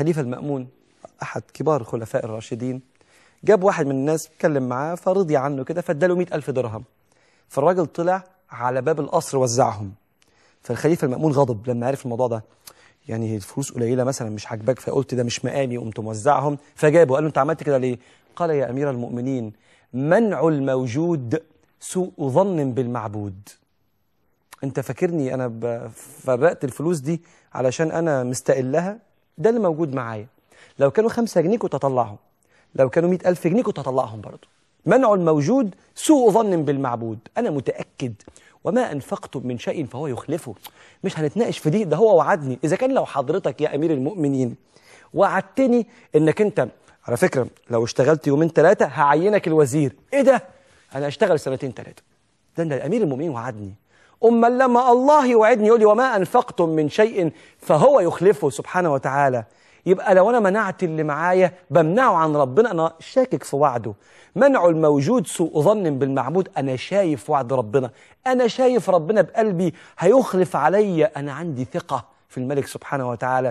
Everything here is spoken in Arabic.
الخليفة المأمون أحد كبار الخلفاء الراشدين جاب واحد من الناس اتكلم معاه فرضي عنه كده فاداله مئة ألف درهم فالراجل طلع على باب القصر وزعهم فالخليفة المأمون غضب لما عرف الموضوع ده يعني الفلوس قليلة مثلا مش عاجباك فقلت ده مش مقامي قمت موزعهم فجابه قال له أنت عملت كده ليه؟ قال يا أمير المؤمنين منع الموجود سوء ظن بالمعبود أنت فاكرني أنا فرقت الفلوس دي علشان أنا مستقلها ده اللي موجود معايا لو كانوا 5 جنيه كنت هطلعهم لو كانوا 100000 جنيه كنت هطلعهم برضه منع الموجود سوء ظن بالمعبود أنا متأكد وما أنفقتم من شيء فهو يخلفه مش هنتناقش في دي ده هو وعدني إذا كان لو حضرتك يا أمير المؤمنين وعدتني إنك أنت على فكرة لو اشتغلت يومين ثلاثة هعينك الوزير إيه ده؟ أنا أشتغل سنتين ثلاثة ده أمير المؤمنين وعدني أما لما الله يوعدني يقول لي وما أنفقتم من شيء فهو يخلفه سبحانه وتعالى يبقى لو أنا منعت اللي معايا بمنعه عن ربنا أنا شاكك في وعده منع الموجود سوء ظن بالمعبود أنا شايف وعد ربنا أنا شايف ربنا بقلبي هيخلف عليا أنا عندي ثقة في الملك سبحانه وتعالى